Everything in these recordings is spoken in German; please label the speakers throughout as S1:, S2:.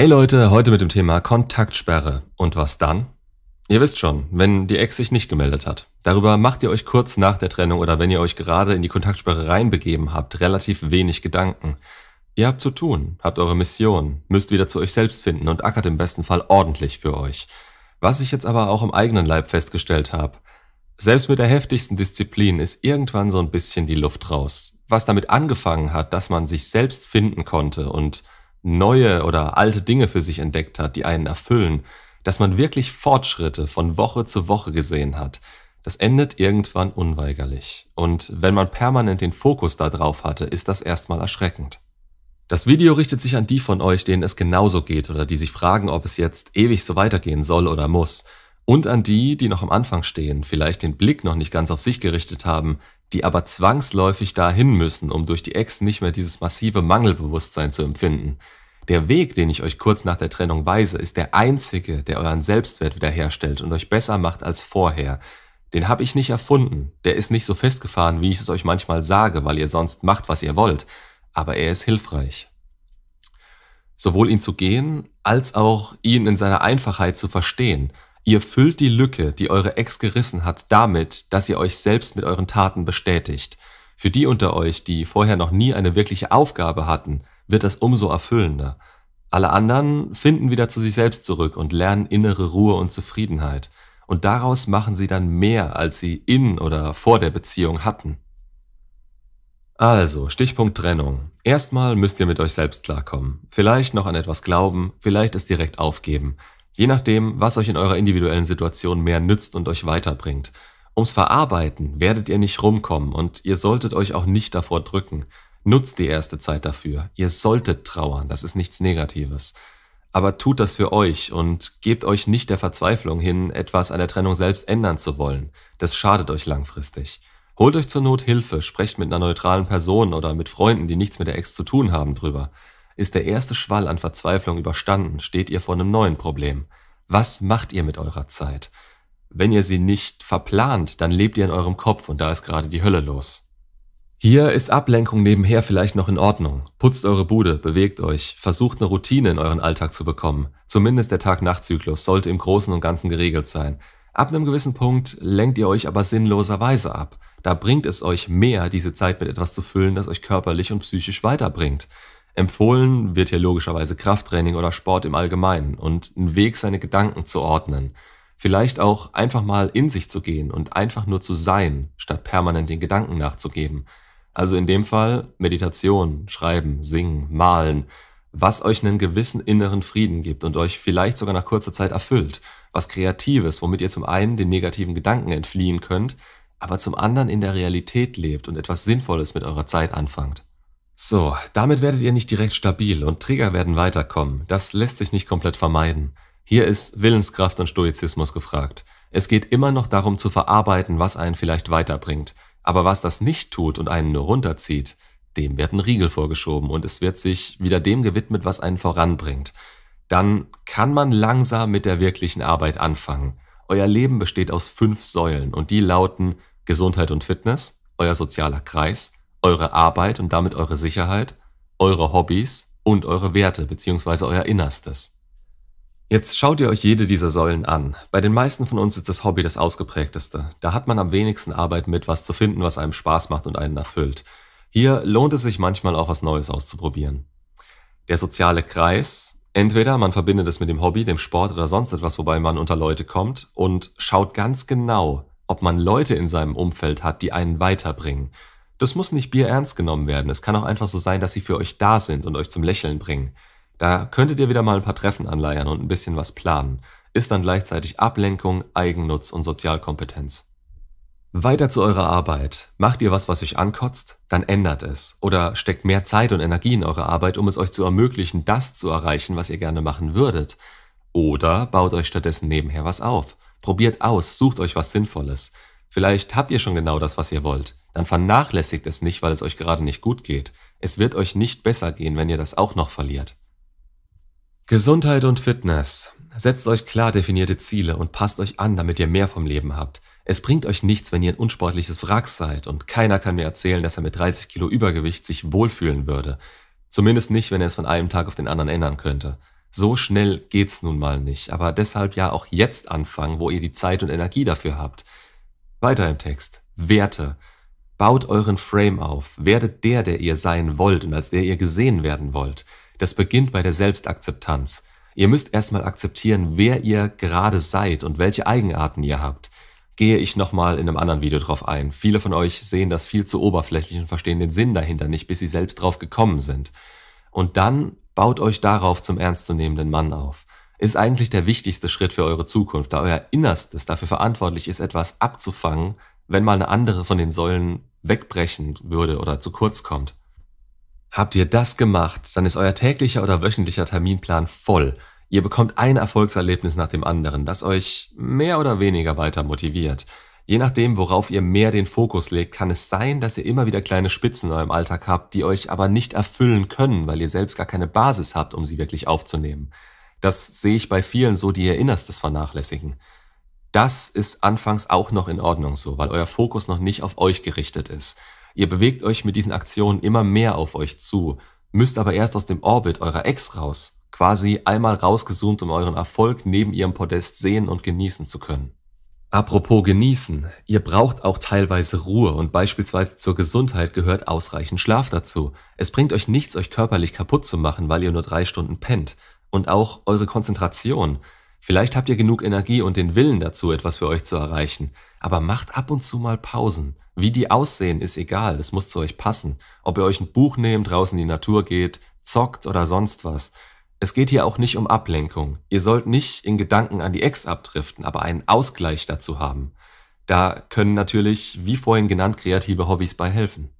S1: Hey Leute, heute mit dem Thema Kontaktsperre. Und was dann? Ihr wisst schon, wenn die Ex sich nicht gemeldet hat. Darüber macht ihr euch kurz nach der Trennung oder wenn ihr euch gerade in die Kontaktsperre reinbegeben habt, relativ wenig Gedanken. Ihr habt zu tun, habt eure Mission, müsst wieder zu euch selbst finden und ackert im besten Fall ordentlich für euch. Was ich jetzt aber auch im eigenen Leib festgestellt habe, selbst mit der heftigsten Disziplin ist irgendwann so ein bisschen die Luft raus. Was damit angefangen hat, dass man sich selbst finden konnte und neue oder alte Dinge für sich entdeckt hat, die einen erfüllen, dass man wirklich Fortschritte von Woche zu Woche gesehen hat, das endet irgendwann unweigerlich. Und wenn man permanent den Fokus da drauf hatte, ist das erstmal erschreckend. Das Video richtet sich an die von euch, denen es genauso geht oder die sich fragen, ob es jetzt ewig so weitergehen soll oder muss. Und an die, die noch am Anfang stehen, vielleicht den Blick noch nicht ganz auf sich gerichtet haben, die aber zwangsläufig dahin müssen, um durch die Ex nicht mehr dieses massive Mangelbewusstsein zu empfinden. Der Weg, den ich euch kurz nach der Trennung weise, ist der einzige, der euren Selbstwert wiederherstellt und euch besser macht als vorher. Den habe ich nicht erfunden, der ist nicht so festgefahren, wie ich es euch manchmal sage, weil ihr sonst macht, was ihr wollt, aber er ist hilfreich. Sowohl ihn zu gehen, als auch ihn in seiner Einfachheit zu verstehen – Ihr füllt die Lücke, die eure Ex gerissen hat, damit, dass ihr euch selbst mit euren Taten bestätigt. Für die unter euch, die vorher noch nie eine wirkliche Aufgabe hatten, wird das umso erfüllender. Alle anderen finden wieder zu sich selbst zurück und lernen innere Ruhe und Zufriedenheit. Und daraus machen sie dann mehr, als sie in oder vor der Beziehung hatten. Also, Stichpunkt Trennung. Erstmal müsst ihr mit euch selbst klarkommen. Vielleicht noch an etwas glauben, vielleicht es direkt aufgeben. Je nachdem, was euch in eurer individuellen Situation mehr nützt und euch weiterbringt. Ums Verarbeiten werdet ihr nicht rumkommen und ihr solltet euch auch nicht davor drücken. Nutzt die erste Zeit dafür. Ihr solltet trauern, das ist nichts Negatives. Aber tut das für euch und gebt euch nicht der Verzweiflung hin, etwas an der Trennung selbst ändern zu wollen. Das schadet euch langfristig. Holt euch zur Not Hilfe, sprecht mit einer neutralen Person oder mit Freunden, die nichts mit der Ex zu tun haben, drüber. Ist der erste Schwall an Verzweiflung überstanden, steht ihr vor einem neuen Problem. Was macht ihr mit eurer Zeit? Wenn ihr sie nicht verplant, dann lebt ihr in eurem Kopf und da ist gerade die Hölle los. Hier ist Ablenkung nebenher vielleicht noch in Ordnung. Putzt eure Bude, bewegt euch, versucht eine Routine in euren Alltag zu bekommen. Zumindest der Tag-Nacht-Zyklus sollte im Großen und Ganzen geregelt sein. Ab einem gewissen Punkt lenkt ihr euch aber sinnloserweise ab. Da bringt es euch mehr, diese Zeit mit etwas zu füllen, das euch körperlich und psychisch weiterbringt. Empfohlen wird hier logischerweise Krafttraining oder Sport im Allgemeinen und ein Weg, seine Gedanken zu ordnen. Vielleicht auch einfach mal in sich zu gehen und einfach nur zu sein, statt permanent den Gedanken nachzugeben. Also in dem Fall Meditation, Schreiben, Singen, Malen, was euch einen gewissen inneren Frieden gibt und euch vielleicht sogar nach kurzer Zeit erfüllt. Was Kreatives, womit ihr zum einen den negativen Gedanken entfliehen könnt, aber zum anderen in der Realität lebt und etwas Sinnvolles mit eurer Zeit anfangt. So, damit werdet ihr nicht direkt stabil und Trigger werden weiterkommen. Das lässt sich nicht komplett vermeiden. Hier ist Willenskraft und Stoizismus gefragt. Es geht immer noch darum zu verarbeiten, was einen vielleicht weiterbringt. Aber was das nicht tut und einen nur runterzieht, dem wird ein Riegel vorgeschoben und es wird sich wieder dem gewidmet, was einen voranbringt. Dann kann man langsam mit der wirklichen Arbeit anfangen. Euer Leben besteht aus fünf Säulen und die lauten Gesundheit und Fitness, euer sozialer Kreis, eure Arbeit und damit eure Sicherheit, eure Hobbys und eure Werte bzw. euer Innerstes. Jetzt schaut ihr euch jede dieser Säulen an. Bei den meisten von uns ist das Hobby das ausgeprägteste. Da hat man am wenigsten Arbeit mit, was zu finden, was einem Spaß macht und einen erfüllt. Hier lohnt es sich manchmal auch was Neues auszuprobieren. Der soziale Kreis. Entweder man verbindet es mit dem Hobby, dem Sport oder sonst etwas, wobei man unter Leute kommt und schaut ganz genau, ob man Leute in seinem Umfeld hat, die einen weiterbringen. Das muss nicht Bier ernst genommen werden. Es kann auch einfach so sein, dass sie für euch da sind und euch zum Lächeln bringen. Da könntet ihr wieder mal ein paar Treffen anleiern und ein bisschen was planen. Ist dann gleichzeitig Ablenkung, Eigennutz und Sozialkompetenz. Weiter zu eurer Arbeit. Macht ihr was, was euch ankotzt? Dann ändert es. Oder steckt mehr Zeit und Energie in eure Arbeit, um es euch zu ermöglichen, das zu erreichen, was ihr gerne machen würdet. Oder baut euch stattdessen nebenher was auf. Probiert aus, sucht euch was Sinnvolles. Vielleicht habt ihr schon genau das, was ihr wollt dann vernachlässigt es nicht, weil es euch gerade nicht gut geht. Es wird euch nicht besser gehen, wenn ihr das auch noch verliert. Gesundheit und Fitness. Setzt euch klar definierte Ziele und passt euch an, damit ihr mehr vom Leben habt. Es bringt euch nichts, wenn ihr ein unsportliches Wrack seid und keiner kann mir erzählen, dass er mit 30 Kilo Übergewicht sich wohlfühlen würde. Zumindest nicht, wenn er es von einem Tag auf den anderen ändern könnte. So schnell geht's nun mal nicht, aber deshalb ja auch jetzt anfangen, wo ihr die Zeit und Energie dafür habt. Weiter im Text. Werte. Baut euren Frame auf, werdet der, der ihr sein wollt und als der ihr gesehen werden wollt. Das beginnt bei der Selbstakzeptanz. Ihr müsst erstmal akzeptieren, wer ihr gerade seid und welche Eigenarten ihr habt. Gehe ich nochmal in einem anderen Video drauf ein. Viele von euch sehen das viel zu oberflächlich und verstehen den Sinn dahinter nicht, bis sie selbst drauf gekommen sind. Und dann baut euch darauf zum ernstzunehmenden Mann auf. Ist eigentlich der wichtigste Schritt für eure Zukunft, da euer Innerstes dafür verantwortlich ist, etwas abzufangen, wenn mal eine andere von den Säulen wegbrechen würde oder zu kurz kommt. Habt ihr das gemacht, dann ist euer täglicher oder wöchentlicher Terminplan voll. Ihr bekommt ein Erfolgserlebnis nach dem anderen, das euch mehr oder weniger weiter motiviert. Je nachdem, worauf ihr mehr den Fokus legt, kann es sein, dass ihr immer wieder kleine Spitzen in eurem Alltag habt, die euch aber nicht erfüllen können, weil ihr selbst gar keine Basis habt, um sie wirklich aufzunehmen. Das sehe ich bei vielen so, die ihr Innerstes vernachlässigen. Das ist anfangs auch noch in Ordnung so, weil euer Fokus noch nicht auf euch gerichtet ist. Ihr bewegt euch mit diesen Aktionen immer mehr auf euch zu, müsst aber erst aus dem Orbit eurer Ex raus, quasi einmal rausgezoomt, um euren Erfolg neben ihrem Podest sehen und genießen zu können. Apropos genießen, ihr braucht auch teilweise Ruhe und beispielsweise zur Gesundheit gehört ausreichend Schlaf dazu. Es bringt euch nichts, euch körperlich kaputt zu machen, weil ihr nur drei Stunden pennt. Und auch eure Konzentration. Vielleicht habt ihr genug Energie und den Willen dazu, etwas für euch zu erreichen, aber macht ab und zu mal Pausen. Wie die aussehen, ist egal, es muss zu euch passen. Ob ihr euch ein Buch nehmt, draußen in die Natur geht, zockt oder sonst was. Es geht hier auch nicht um Ablenkung. Ihr sollt nicht in Gedanken an die Ex abdriften, aber einen Ausgleich dazu haben. Da können natürlich, wie vorhin genannt, kreative Hobbys bei helfen.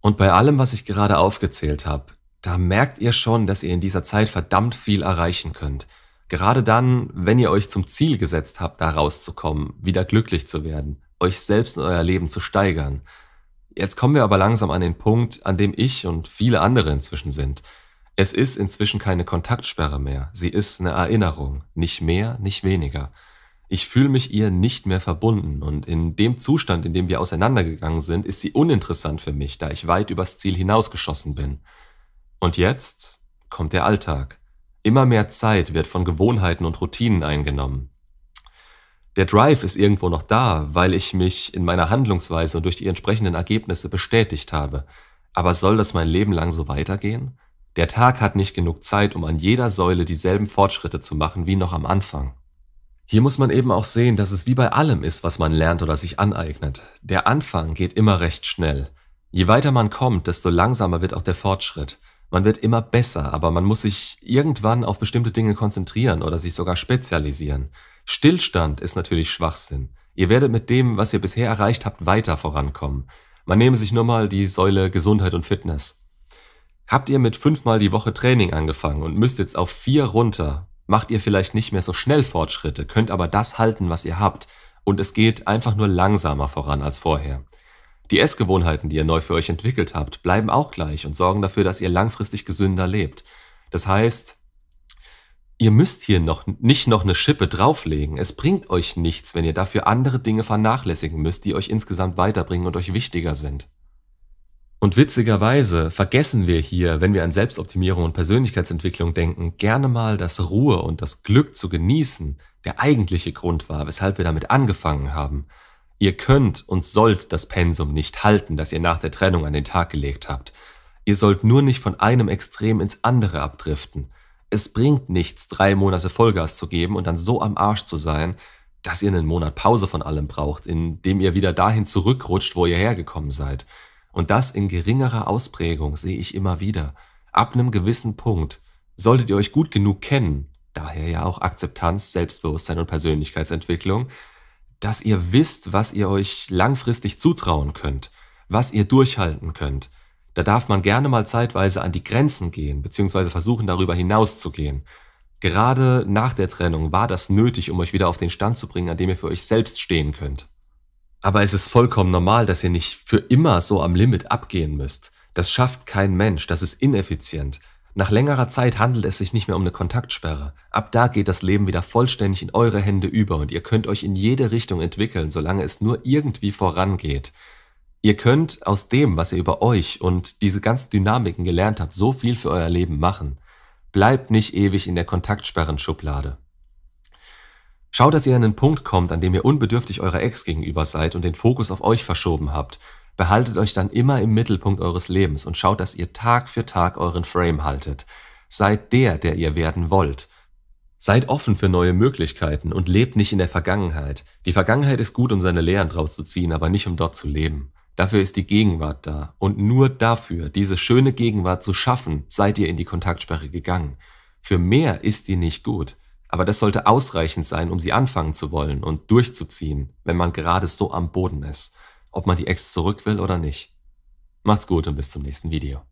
S1: Und bei allem, was ich gerade aufgezählt habe, da merkt ihr schon, dass ihr in dieser Zeit verdammt viel erreichen könnt. Gerade dann, wenn ihr euch zum Ziel gesetzt habt, da rauszukommen, wieder glücklich zu werden, euch selbst und euer Leben zu steigern. Jetzt kommen wir aber langsam an den Punkt, an dem ich und viele andere inzwischen sind. Es ist inzwischen keine Kontaktsperre mehr, sie ist eine Erinnerung, nicht mehr, nicht weniger. Ich fühle mich ihr nicht mehr verbunden und in dem Zustand, in dem wir auseinandergegangen sind, ist sie uninteressant für mich, da ich weit übers Ziel hinausgeschossen bin. Und jetzt kommt der Alltag. Immer mehr Zeit wird von Gewohnheiten und Routinen eingenommen. Der Drive ist irgendwo noch da, weil ich mich in meiner Handlungsweise und durch die entsprechenden Ergebnisse bestätigt habe. Aber soll das mein Leben lang so weitergehen? Der Tag hat nicht genug Zeit, um an jeder Säule dieselben Fortschritte zu machen wie noch am Anfang. Hier muss man eben auch sehen, dass es wie bei allem ist, was man lernt oder sich aneignet. Der Anfang geht immer recht schnell. Je weiter man kommt, desto langsamer wird auch der Fortschritt. Man wird immer besser, aber man muss sich irgendwann auf bestimmte Dinge konzentrieren oder sich sogar spezialisieren. Stillstand ist natürlich Schwachsinn. Ihr werdet mit dem, was ihr bisher erreicht habt, weiter vorankommen. Man nehme sich nur mal die Säule Gesundheit und Fitness. Habt ihr mit fünfmal die Woche Training angefangen und müsst jetzt auf vier runter, macht ihr vielleicht nicht mehr so schnell Fortschritte, könnt aber das halten, was ihr habt. Und es geht einfach nur langsamer voran als vorher. Die Essgewohnheiten, die ihr neu für euch entwickelt habt, bleiben auch gleich und sorgen dafür, dass ihr langfristig gesünder lebt. Das heißt, ihr müsst hier noch nicht noch eine Schippe drauflegen. Es bringt euch nichts, wenn ihr dafür andere Dinge vernachlässigen müsst, die euch insgesamt weiterbringen und euch wichtiger sind. Und witzigerweise vergessen wir hier, wenn wir an Selbstoptimierung und Persönlichkeitsentwicklung denken, gerne mal, dass Ruhe und das Glück zu genießen der eigentliche Grund war, weshalb wir damit angefangen haben. Ihr könnt und sollt das Pensum nicht halten, das ihr nach der Trennung an den Tag gelegt habt. Ihr sollt nur nicht von einem Extrem ins andere abdriften. Es bringt nichts, drei Monate Vollgas zu geben und dann so am Arsch zu sein, dass ihr einen Monat Pause von allem braucht, indem ihr wieder dahin zurückrutscht, wo ihr hergekommen seid. Und das in geringerer Ausprägung sehe ich immer wieder. Ab einem gewissen Punkt solltet ihr euch gut genug kennen, daher ja auch Akzeptanz, Selbstbewusstsein und Persönlichkeitsentwicklung, dass ihr wisst, was ihr euch langfristig zutrauen könnt, was ihr durchhalten könnt. Da darf man gerne mal zeitweise an die Grenzen gehen, beziehungsweise versuchen, darüber hinauszugehen. Gerade nach der Trennung war das nötig, um euch wieder auf den Stand zu bringen, an dem ihr für euch selbst stehen könnt. Aber es ist vollkommen normal, dass ihr nicht für immer so am Limit abgehen müsst. Das schafft kein Mensch, das ist ineffizient. Nach längerer Zeit handelt es sich nicht mehr um eine Kontaktsperre. Ab da geht das Leben wieder vollständig in eure Hände über und ihr könnt euch in jede Richtung entwickeln, solange es nur irgendwie vorangeht. Ihr könnt aus dem, was ihr über euch und diese ganzen Dynamiken gelernt habt, so viel für euer Leben machen. Bleibt nicht ewig in der Kontaktsperrenschublade. Schaut, dass ihr an einen Punkt kommt, an dem ihr unbedürftig eurer Ex gegenüber seid und den Fokus auf euch verschoben habt. Behaltet euch dann immer im Mittelpunkt eures Lebens und schaut, dass ihr Tag für Tag euren Frame haltet. Seid der, der ihr werden wollt. Seid offen für neue Möglichkeiten und lebt nicht in der Vergangenheit. Die Vergangenheit ist gut, um seine Lehren draus zu ziehen, aber nicht um dort zu leben. Dafür ist die Gegenwart da. Und nur dafür, diese schöne Gegenwart zu schaffen, seid ihr in die Kontaktsperre gegangen. Für mehr ist die nicht gut. Aber das sollte ausreichend sein, um sie anfangen zu wollen und durchzuziehen, wenn man gerade so am Boden ist ob man die Ex zurück will oder nicht. Macht's gut und bis zum nächsten Video.